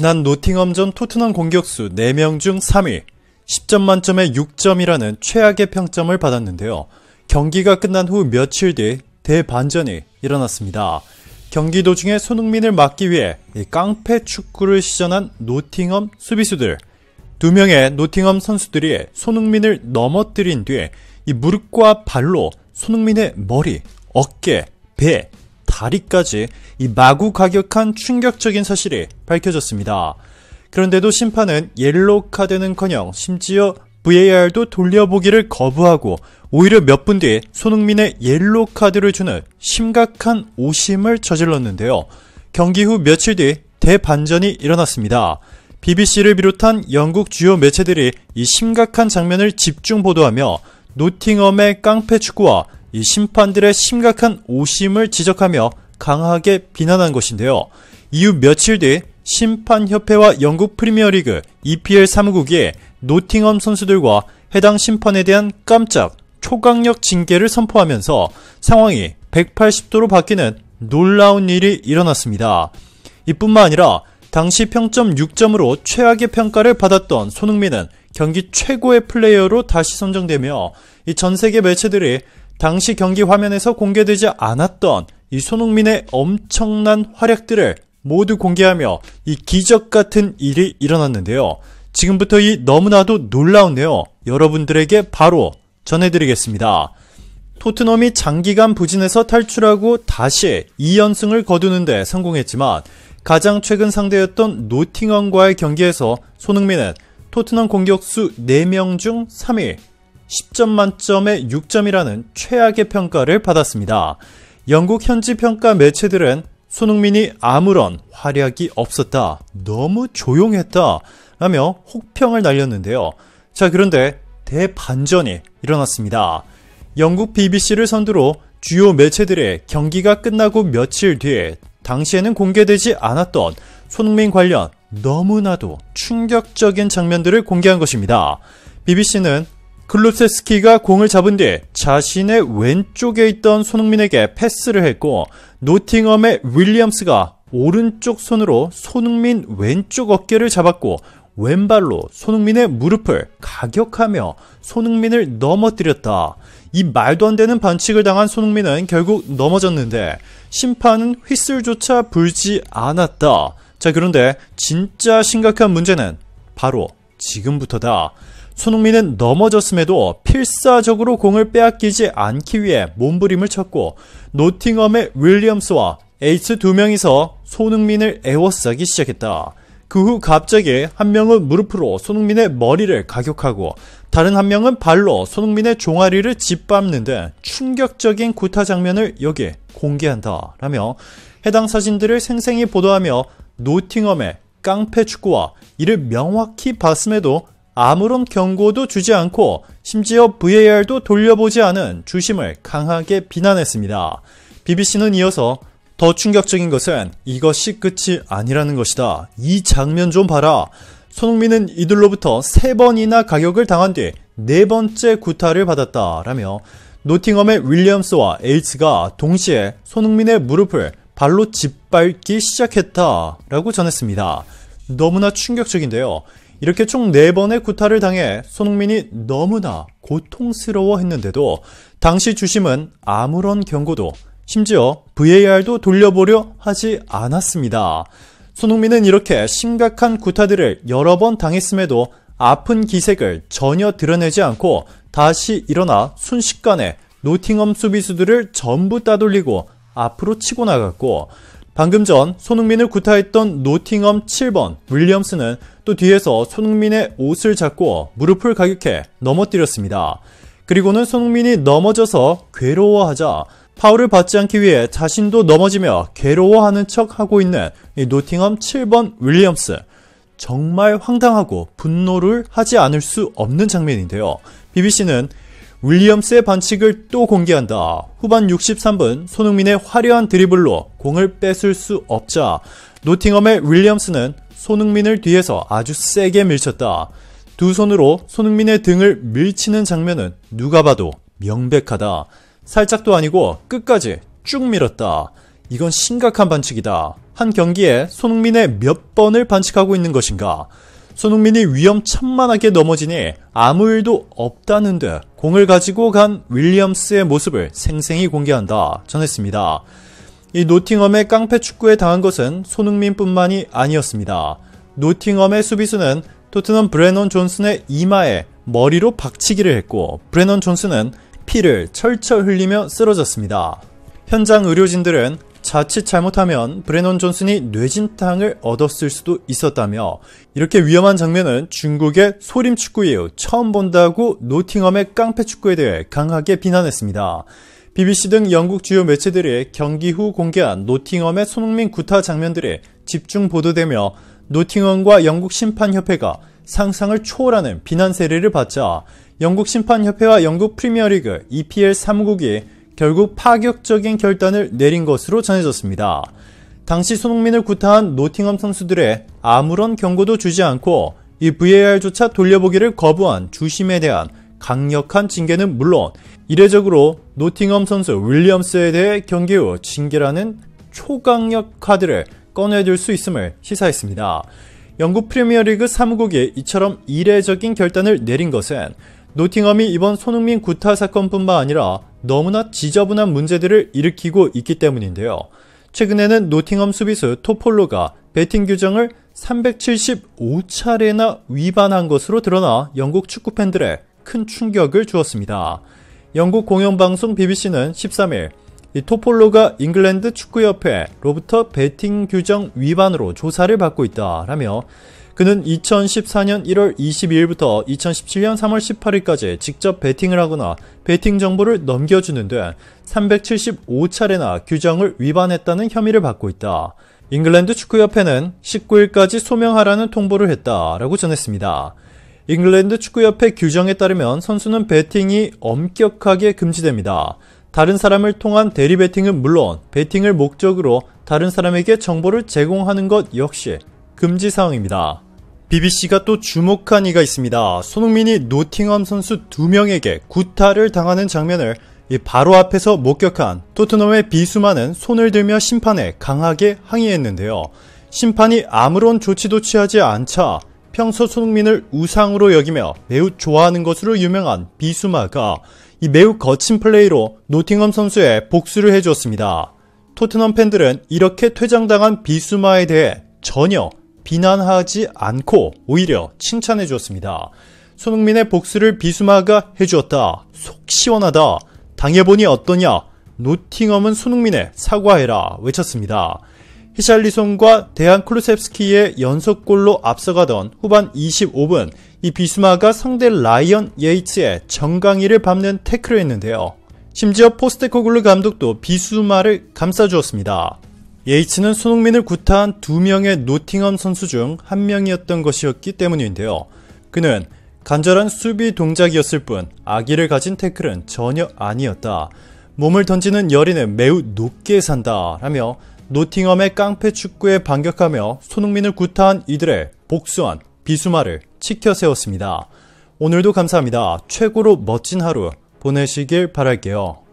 지난 노팅엄전 토트넘 공격수 4명 중 3위, 10점 만점에 6점이라는 최악의 평점을 받았는데요. 경기가 끝난 후 며칠 뒤 대반전이 일어났습니다. 경기 도중에 손흥민을 막기 위해 깡패 축구를 시전한 노팅엄 수비수들. 두 명의 노팅엄 선수들이 손흥민을 넘어뜨린 뒤에 이 무릎과 발로 손흥민의 머리, 어깨, 배, 다리까지 이 마구 가격한 충격적인 사실이 밝혀졌습니다. 그런데도 심판은 옐로우 카드는커녕 심지어 VAR도 돌려보기를 거부하고 오히려 몇 분 뒤에 손흥민의 옐로우 카드를 주는 심각한 오심을 저질렀는데요. 경기 후 며칠 뒤 대반전이 일어났습니다. BBC를 비롯한 영국 주요 매체들이 이 심각한 장면을 집중 보도하며 노팅엄의 깡패 축구와 이 심판들의 심각한 오심을 지적하며 강하게 비난한 것인데요. 이후 며칠 뒤 심판협회와 영국 프리미어리그 EPL 사무국이 노팅엄 선수들과 해당 심판에 대한 깜짝 초강력 징계를 선포하면서 상황이 180도로 바뀌는 놀라운 일이 일어났습니다. 이뿐만 아니라 당시 평점 6점으로 최악의 평가를 받았던 손흥민은 경기 최고의 플레이어로 다시 선정되며 이 전 세계 매체들이 당시 경기 화면에서 공개되지 않았던 이 손흥민의 엄청난 활약들을 모두 공개하며 이 기적 같은 일이 일어났는데요. 지금부터 이 너무나도 놀라운 내용 여러분들에게 바로 전해드리겠습니다. 토트넘이 장기간 부진에서 탈출하고 다시 2연승을 거두는데 성공했지만 가장 최근 상대였던 노팅엄과의 경기에서 손흥민은 토트넘 공격수 4명 중 3위 10점 만점에 6점이라는 최악의 평가를 받았습니다. 영국 현지 평가 매체들은 손흥민이 아무런 활약이 없었다. 너무 조용했다. 라며 혹평을 날렸는데요. 자, 그런데 대반전이 일어났습니다. 영국 BBC를 선두로 주요 매체들의 경기가 끝나고 며칠 뒤에 당시에는 공개되지 않았던 손흥민 관련 너무나도 충격적인 장면들을 공개한 것입니다. BBC는 클루세스키가 공을 잡은 뒤 자신의 왼쪽에 있던 손흥민에게 패스를 했고 노팅엄의 윌리엄스가 오른쪽 손으로 손흥민 왼쪽 어깨를 잡았고 왼발로 손흥민의 무릎을 가격하며 손흥민을 넘어뜨렸다. 이 말도 안 되는 반칙을 당한 손흥민은 결국 넘어졌는데 심판은 휘슬조차 불지 않았다. 자 그런데 진짜 심각한 문제는 바로 지금부터다. 손흥민은 넘어졌음에도 필사적으로 공을 빼앗기지 않기 위해 몸부림을 쳤고 노팅엄의 윌리엄스와 에이츠 두 명이서 손흥민을 애워싸기 시작했다. 그 후 갑자기 한 명은 무릎으로 손흥민의 머리를 가격하고 다른 한 명은 발로 손흥민의 종아리를 짓밟는 데 충격적인 구타 장면을 여기 공개한다 라며 해당 사진들을 생생히 보도하며 노팅엄의 깡패 축구와 이를 명확히 봤음에도 아무런 경고도 주지 않고 심지어 VAR도 돌려보지 않은 주심을 강하게 비난했습니다. BBC는 이어서 더 충격적인 것은 이것이 끝이 아니라는 것이다. 이 장면 좀 봐라. 손흥민은 이들로부터 3번이나 가격을 당한 뒤 네 번째 구타를 받았다라며 노팅엄의 윌리엄스와 에이츠가 동시에 손흥민의 무릎을 발로 짓밟기 시작했다라고 전했습니다. 너무나 충격적인데요. 이렇게 총 4번의 구타를 당해 손흥민이 너무나 고통스러워했는데도 당시 주심은 아무런 경고도 심지어 VAR도 돌려보려 하지 않았습니다. 손흥민은 이렇게 심각한 구타들을 여러 번 당했음에도 아픈 기색을 전혀 드러내지 않고 다시 일어나 순식간에 노팅엄 수비수들을 전부 따돌리고 앞으로 치고 나갔고 방금 전 손흥민을 구타했던 노팅엄 7번 윌리엄스는 또 뒤에서 손흥민의 옷을 잡고 무릎을 가격해 넘어뜨렸습니다. 그리고는 손흥민이 넘어져서 괴로워하자 파울을 받지 않기 위해 자신도 넘어지며 괴로워하는 척 하고 있는 노팅엄 7번 윌리엄스. 정말 황당하고 분노를 하지 않을 수 없는 장면인데요. BBC는 윌리엄스의 반칙을 또 공개한다. 후반 63분 손흥민의 화려한 드리블로 공을 뺏을 수 없자 노팅엄의 윌리엄스는 손흥민을 뒤에서 아주 세게 밀쳤다. 두 손으로 손흥민의 등을 밀치는 장면은 누가 봐도 명백하다. 살짝도 아니고 끝까지 쭉 밀었다. 이건 심각한 반칙이다. 한 경기에 손흥민의 몇 번을 반칙하고 있는 것인가? 손흥민이 위험천만하게 넘어지니 아무 일도 없다는 듯 공을 가지고 간 윌리엄스의 모습을 생생히 공개한다 전했습니다. 이 노팅엄의 깡패 축구에 당한 것은 손흥민뿐만이 아니었습니다. 노팅엄의 수비수는 토트넘 브레넌 존슨의 이마에 머리로 박치기를 했고 브레넌 존슨은 피를 철철 흘리며 쓰러졌습니다. 현장 의료진들은 자칫 잘못하면 브레논 존슨이 뇌진탕을 얻었을 수도 있었다며 이렇게 위험한 장면은 중국의 소림 축구 이후 처음 본다고 노팅엄의 깡패 축구에 대해 강하게 비난했습니다. BBC 등 영국 주요 매체들이 경기 후 공개한 노팅엄의 손흥민 구타 장면들이 집중 보도되며 노팅엄과 영국 심판협회가 상상을 초월하는 비난 세례를 받자 영국 심판협회와 영국 프리미어리그 EPL 3국이 결국 파격적인 결단을 내린 것으로 전해졌습니다. 당시 손흥민을 구타한 노팅엄 선수들의 아무런 경고도 주지 않고 이 VAR조차 돌려보기를 거부한 주심에 대한 강력한 징계는 물론 이례적으로 노팅엄 선수 윌리엄스에 대해 경기 후 징계라는 초강력 카드를 꺼내들 수 있음을 시사했습니다. 영국 프리미어리그 사무국이 이처럼 이례적인 결단을 내린 것은 노팅엄이 이번 손흥민 구타 사건뿐만 아니라 너무나 지저분한 문제들을 일으키고 있기 때문인데요. 최근에는 노팅엄 수비수 토폴로가 배팅 규정을 375차례나 위반한 것으로 드러나 영국 축구 팬들의 큰 충격을 주었습니다. 영국 공영방송 BBC는 13일 이 토폴로가 잉글랜드 축구협회로부터 배팅 규정 위반으로 조사를 받고 있다라며 그는 2014년 1월 22일부터 2017년 3월 18일까지 직접 베팅을 하거나 베팅 정보를 넘겨주는데 375차례나 규정을 위반했다는 혐의를 받고 있다. 잉글랜드 축구협회는 19일까지 소명하라는 통보를 했다라고 전했습니다. 잉글랜드 축구협회 규정에 따르면 선수는 베팅이 엄격하게 금지됩니다. 다른 사람을 통한 대리 베팅은 물론 베팅을 목적으로 다른 사람에게 정보를 제공하는 것 역시 금지 사항입니다. BBC가 또 주목한 이가 있습니다. 손흥민이 노팅엄 선수 두명에게 구타를 당하는 장면을 바로 앞에서 목격한 토트넘의 비수만은 손을 들며 심판에 강하게 항의했는데요. 심판이 아무런 조치도 취하지 않자 평소 손흥민을 우상으로 여기며 매우 좋아하는 것으로 유명한 비수마가 이 매우 거친 플레이로 노팅엄 선수의 복수를 해주었습니다. 토트넘 팬들은 이렇게 퇴장당한 비수마에 대해 전혀 비난하지 않고 오히려 칭찬해 주었습니다. 손흥민의 복수를 비수마가 해주었다. 속 시원하다. 당해보니 어떠냐. 노팅엄은 손흥민의 사과해라 외쳤습니다. 히샬리송과 대한 클루셉스키의 연속골로 앞서가던 후반 25분 이비수마가 상대 라이언 예이츠의 정강이를 밟는 태클을 했는데요. 심지어 포스테코글루 감독도 비수마를 감싸주었습니다. 예이츠는 손흥민을 구타한 두 명의 노팅엄 선수 중 한 명이었던 것이었기 때문인데요. 그는 간절한 수비 동작이었을 뿐 아기를 가진 태클은 전혀 아니었다. 몸을 던지는 열이는 매우 높게 산다. 라며 노팅엄의 깡패 축구에 반격하며 손흥민을 구타한 이들의 복수한 비수마를 치켜 세웠습니다. 오늘도 감사합니다. 최고로 멋진 하루 보내시길 바랄게요.